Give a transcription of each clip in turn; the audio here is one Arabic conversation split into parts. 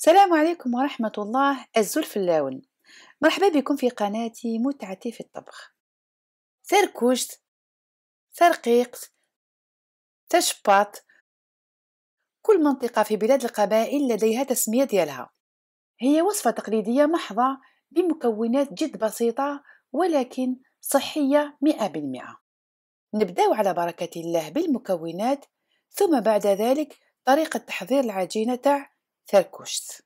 السلام عليكم ورحمة الله الزلف اللون مرحبا بكم في قناتي متعتي في الطبخ سركوش سرقيق تشباط كل منطقة في بلاد القبائل لديها تسمية ديالها هي وصفة تقليدية محضة بمكونات جد بسيطة ولكن صحية مئة بالمئة نبدأ على بركة الله بالمكونات ثم بعد ذلك طريقة تحضير العجينة تاع verkost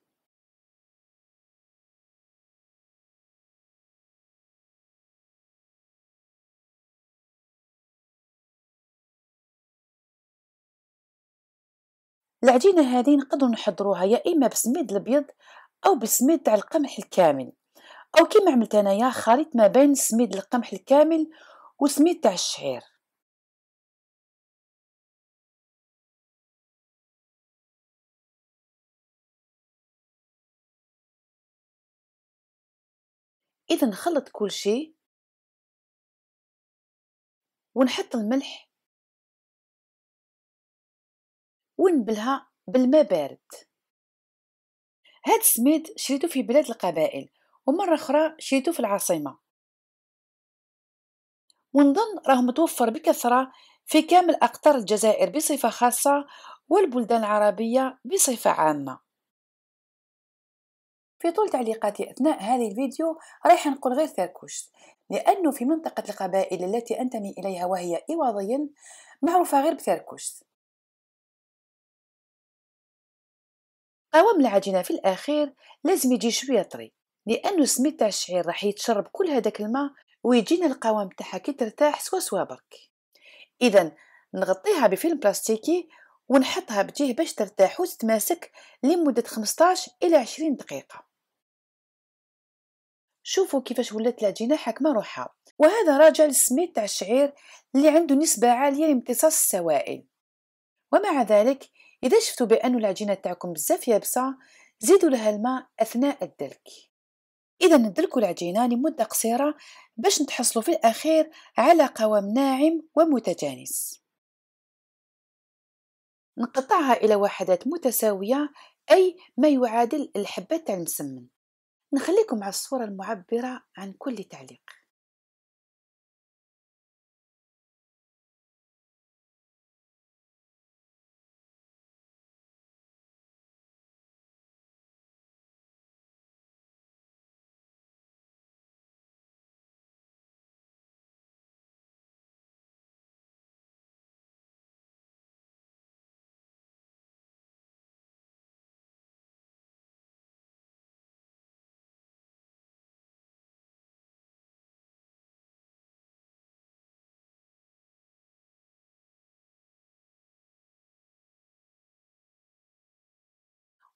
العجينة هذه نقدر نحضروها يا إما بسميد الأبيض أو بسميد تاع القمح الكامل أو كيما عملت أنايا خليط ما بين سميد القمح الكامل وسميد تاع الشعير اذا نخلط كل شيء ونحط الملح ونبلها بالماء بارد هاد السميد شريته في بلاد القبائل ومرة أخرى شريته في العاصمة ونظن راه متوفر بكثرة في كامل أقطار الجزائر بصفة خاصة والبلدان العربية بصفة عامة في طول تعليقاتي أثناء هذه الفيديو رايح نقول غير ثاركوش لأنه في منطقة القبائل التي أنتمي إليها وهي إيواضيا معروفة غير بثاركوش قوام العجينة في الأخير لازم يجي شوية طري لأنه سميت تاع الشعير راح يتشرب كل هذاك الماء ويجينا القوام تاعها كي ترتاح سوا سوا برك إذا نغطيها بفيلم بلاستيكي ونحطها بجيه باش ترتاح وتتماسك لمدة 15 إلى 20 دقيقة شوفوا كيفاش ولات العجينه حاكمه روحها وهذا راجع للسميت تاع الشعير اللي عنده نسبه عاليه لامتصاص السوائل ومع ذلك اذا شفتوا بان العجينه تاعكم بزاف يابسه زيدوا لها الماء اثناء الدلك اذا ندلكوا العجينه لمده قصيره باش نتحصلوا في الاخير على قوام ناعم ومتجانس نقطعها الى وحدات متساويه اي ما يعادل الحبات تاع المسمن نخليكم على الصورة المعبرة عن كل تعليق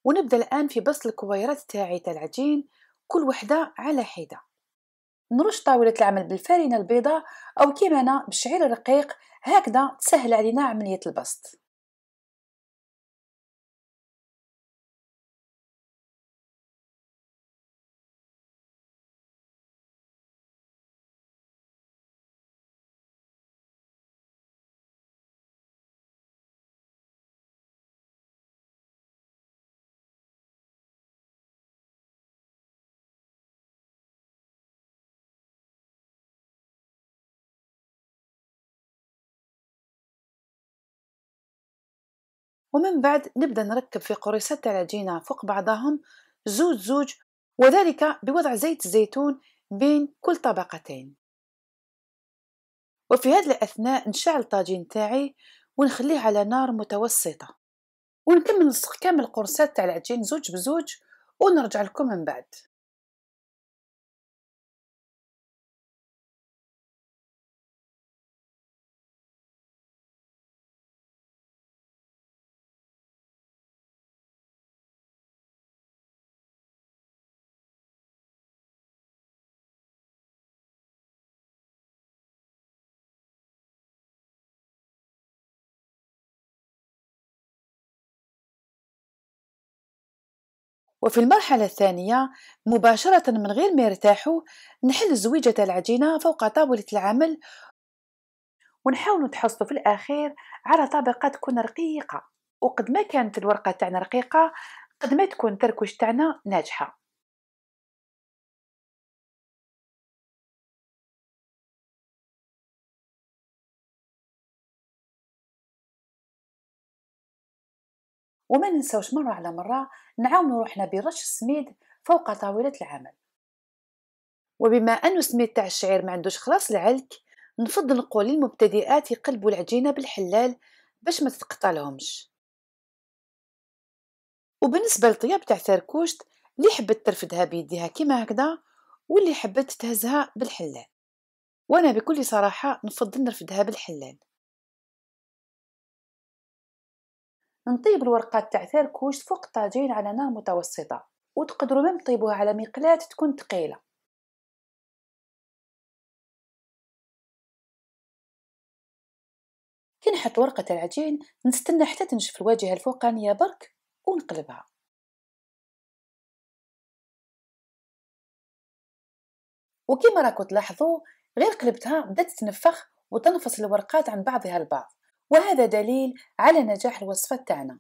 ونبدا الان في بسط الكويرات تاعي تاع العجين كل وحده على حده نرش طاولة العمل بالفارينة البيضاء أو كيما أنا بالشعير الرقيق هكذا تسهل علينا عملية البسط ومن بعد نبدأ نركب في قريصات العجينة فوق بعضهم زوج زوج وذلك بوضع زيت الزيتون بين كل طبقتين وفي هذه الأثناء نشعل الطاجين تاعي ونخليه على نار متوسطة ونكمل نسخ كامل القرصات تاع العجين زوج بزوج ونرجع لكم من بعد وفي المرحلة الثانية مباشرة من غير ما يرتاحوا نحل زويجة العجينة فوق طاولة العمل ونحاول نتحصل في الأخير على طبقة تكون رقيقة وقد ما كانت الورقة تاعنا رقيقة قد ما تكون تركوش تاعنا ناجحة وما ننسوش مرة على مرة نعاونو روحنا برش السميد فوق طاولة العمل وبما أنو سميد تاع الشعير ما عندوش خلاص العلك نفضل نقول للمبتدئات يقلبوا العجينة بالحلال باش ما تتقطع لهمش وبالنسبة للطياب تاع ثركوشت اللي حبت ترفدها بيديها كيما هكذا واللي حبت تهزها بالحلال وانا بكل صراحة نفضل نرفدها بالحلال نطيب الورقه تاع تركوش فوق الطاجين على نار متوسطه وتقدروا ميم طيبوها على مقلاه تكون ثقيله كي نحط ورقه العجين نستنى حتى تنشف الواجهه الفوقانيه برك ونقلبها وكما راكو تلاحظوا غير قلبتها بدات تنفخ وتنفصل الورقات عن بعضها البعض وهذا دليل على نجاح الوصفة تاعنا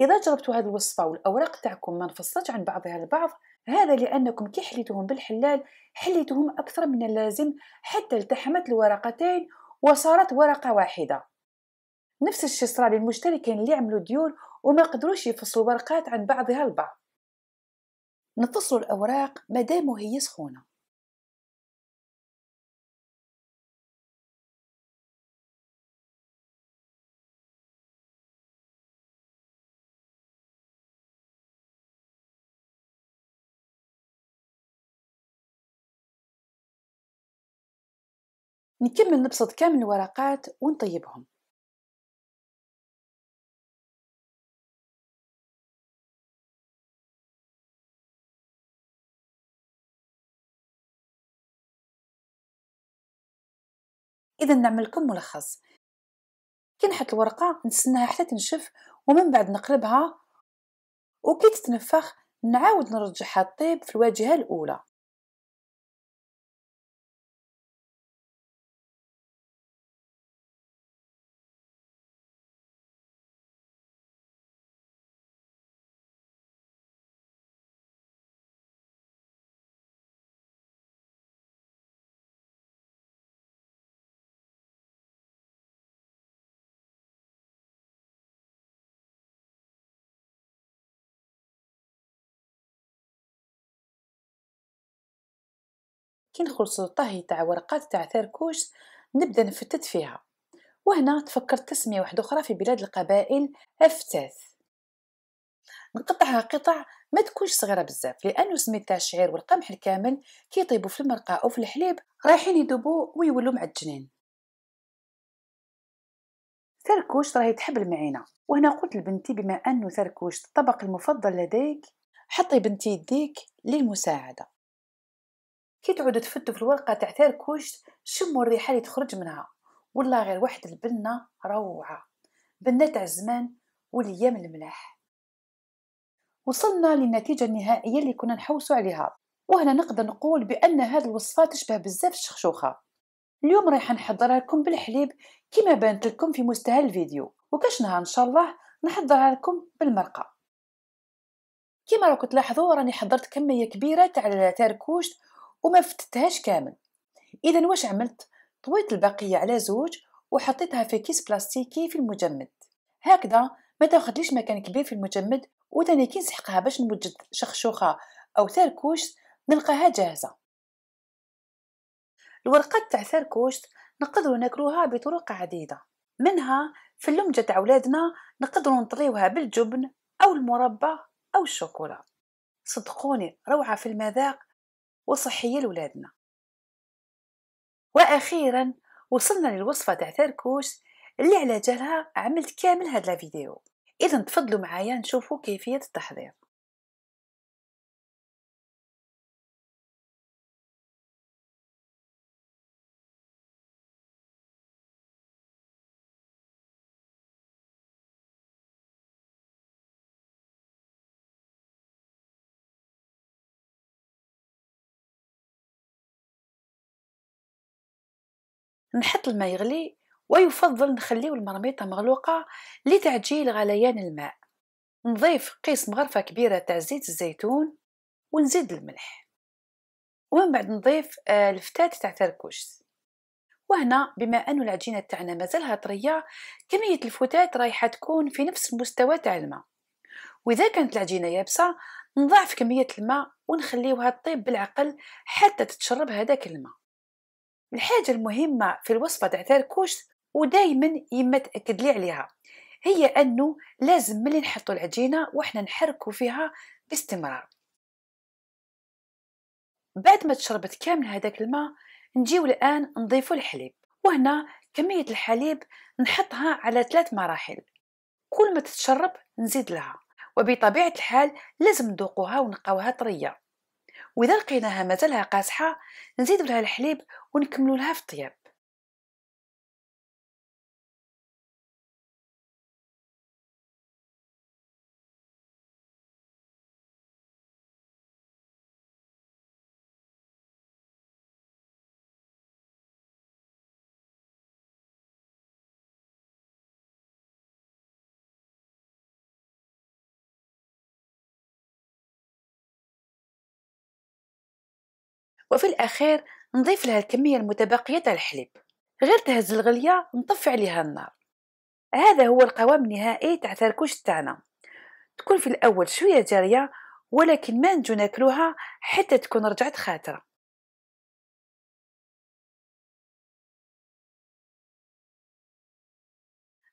إذا جربتوا هذه الوصفة والأوراق تاعكم ما انفصلت عن بعضها البعض هذا لأنكم كي حليتهم بالحلال حليتهم أكثر من اللازم حتى التحمت الورقتين وصارت ورقة واحدة نفس الشي صرا للمشتركين اللي عملوا ديور وما قدروش يفصلوا ورقات عن بعضها البعض نفصل الأوراق مدام هي سخونة نكمل نبسط كامل الورقات ونطيبهم اذا نعمل لكم ملخص كي نحط الورقه نستناها حتى تنشف ومن بعد نقلبها وكي تتنفخ نعاود نرجعها الطيب في الواجهه الاولى كي نخلص الطهي تاع ورقات تاع ثركوش نبدا نفتت فيها وهنا تفكرت تسمية واحدة أخرى في بلاد القبائل أفتاث نقطعها قطع ما تكونش صغيرة بزاف لأنه سميتها الشعير والقمح الكامل كي يطيبوا في المرقة أو في الحليب رايحين يدوبوا ويولوا معجنين ثركوش راهي تحب المعينة وهنا قلت لبنتي بما أنه ثركوش الطبق المفضل لديك حطي بنتي يديك للمساعدة كي تعودوا تفدوا في الورقه تاع تركوش شموا الريحه اللي تخرج منها والله غير واحد البنه روعه بنه تاع الزمان والايام الملاح وصلنا للنتيجه النهائيه اللي كنا نحوسوا عليها وهنا نقدر نقول بان هذه الوصفه تشبه بزاف الشخشوخه اليوم رايحه نحضرها لكم بالحليب كما بانت لكم في مستهل الفيديو وكاش نهار ان شاء الله نحضرها لكم بالمرقه كما راكم تلاحظوا راني حضرت كميه كبيره تاع تركوشت وما فتتهاش كامل اذا واش عملت طويت البقيه على زوج وحطيتها في كيس بلاستيكي في المجمد هكذا ما تاخذليش مكان كبير في المجمد وثاني كي نسحقها باش نوجد شخشوخه او ساركوش نلقاها جاهزه الورقه تاع ساركوش نقدروا ناكلوها بطرق عديده منها في اللمجة تاع ولادنا نقدروا نطريوها بالجبن او المربى او الشوكولا صدقوني روعه في المذاق وصحية لولادنا وأخيرا وصلنا للوصفة تاع تركوش اللي على جالها عملت كامل هاد الفيديو إذا تفضلوا معايا نشوفوا كيفية التحضير نحط الماء يغلي ويفضل نخليو المرميطة مغلوقة لتعجيل غليان الماء نضيف قيس مغرفة كبيرة تاع زيت الزيتون ونزيد الملح ومن بعد نضيف آه، الفتات تاع تركوش وهنا بما أن العجينة تاعنا مازالها طرية كمية الفتات رايحة تكون في نفس المستوى تاع الماء وإذا كانت العجينة يابسة نضعف كمية الماء ونخليوها تطيب بالعقل حتى تتشرب هذاك الماء الحاجة المهمة في الوصفة تاع الكوش ودائما يما تأكد لي عليها هي أنه لازم ملي نحطو العجينة وإحنا نحركو فيها باستمرار بعد ما تشربت كامل هذاك الماء نجيو الآن نضيفو الحليب وهنا كمية الحليب نحطها على ثلاث مراحل كل ما تتشرب نزيد لها وبطبيعة الحال لازم نذوقوها ونقاوها طرية واذا لقيناها مازالها قاصحه نزيدو لها الحليب ونكملو لها في الطياب وفي الأخير نضيف لها الكمية المتبقية تاع الحليب غير تهز الغلية نطفي عليها النار هذا هو القوام النهائي تاع تركوش تاعنا تكون في الأول شوية جارية ولكن ما نجو ناكلوها حتى تكون رجعت خاترة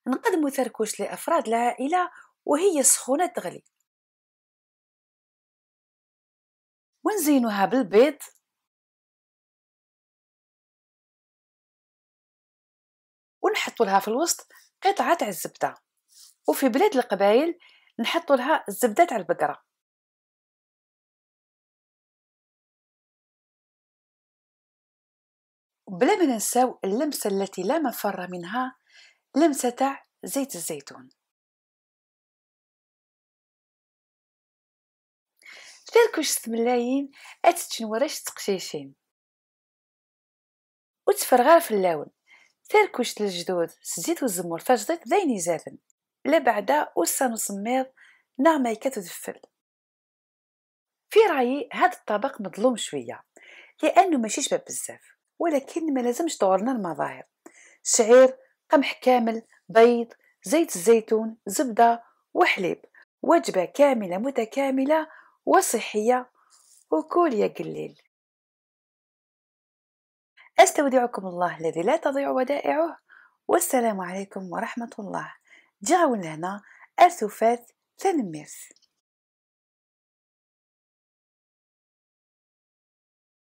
نقدم تركوش لأفراد العائلة وهي سخونة تغلي ونزينها بالبيض نحطوا لها في الوسط قطعه تاع الزبده وفي بلاد القبايل نحطوا لها الزبده تاع البقره بلا ما ننساو اللمسه التي لا مفر منها لمسه تاع زيت الزيتون ديالكوش ملايين اتتشن وراش تقشيشين وتفرغر في اللون تركوش الجدود سجيت والزمور فجدت ذين يزافن لا بعدا وسان وسميض نعمة كتدفل في رأيي هذا الطبق مظلوم شوية لأنه ماشي شباب بزاف ولكن ما لازمش طورنا المظاهر شعير قمح كامل بيض زيت الزيتون زبدة وحليب وجبة كاملة متكاملة وصحية وكل يا قليل أستودعكم الله الذي لا تضيع ودائعه والسلام عليكم ورحمة الله جاو لهنا أرثوفات ثانميرس